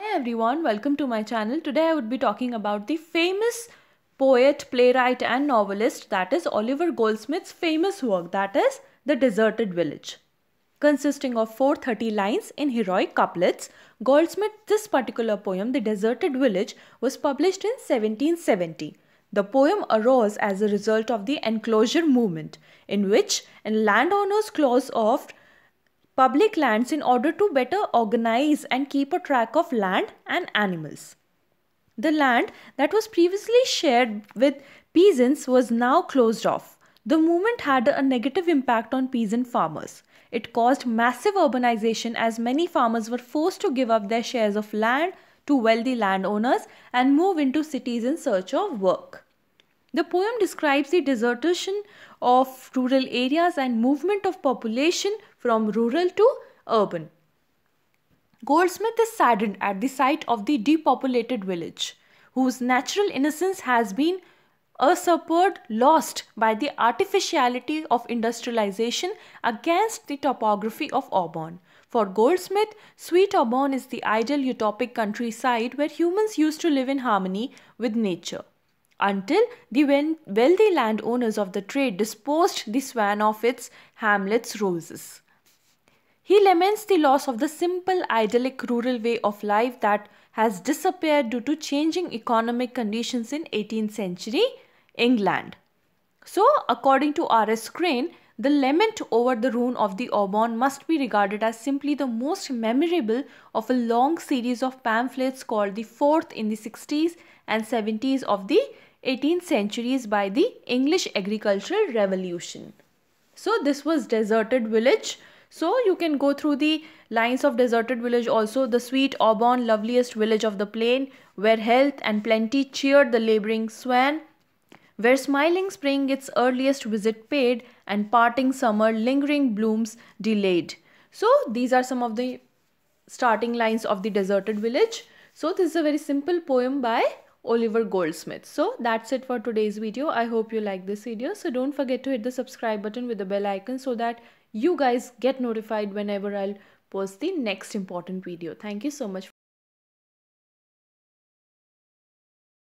Hey everyone, welcome to my channel. Today I would be talking about the famous poet, playwright and novelist that is Oliver Goldsmith's famous work that is The Deserted Village. Consisting of 430 lines in heroic couplets, Goldsmith this particular poem The Deserted Village was published in 1770. The poem arose as a result of the enclosure movement in which landowners closed off public lands in order to better organize and keep a track of land and animals. The land that was previously shared with peasants was now closed off. The movement had a negative impact on peasant farmers. It caused massive urbanization as many farmers were forced to give up their shares of land to wealthy landowners and move into cities in search of work. The poem describes the desertion of rural areas and movement of population from rural to urban. Goldsmith is saddened at the sight of the depopulated village, whose natural innocence has been usurped, lost by the artificiality of industrialization against the topography of Auburn. For Goldsmith, sweet Auburn is the ideal utopic countryside where humans used to live in harmony with nature until the wealthy landowners of the trade disposed the swan of its hamlet's roses. He laments the loss of the simple, idyllic rural way of life that has disappeared due to changing economic conditions in 18th century England. So, according to R.S. Crane, the lament over the ruin of the Obon must be regarded as simply the most memorable of a long series of pamphlets called the Fourth in the 60s and 70s of the 18th centuries by the English agricultural revolution. So this was deserted village. So you can go through the lines of deserted village also the sweet Auburn loveliest village of the plain where health and plenty cheered the laboring swan where smiling spring its earliest visit paid and parting summer lingering blooms delayed. So these are some of the starting lines of the deserted village. So this is a very simple poem by Oliver Goldsmith. So that's it for today's video. I hope you like this video. So don't forget to hit the subscribe button with the bell icon so that you guys get notified whenever I'll post the next important video. Thank you so much.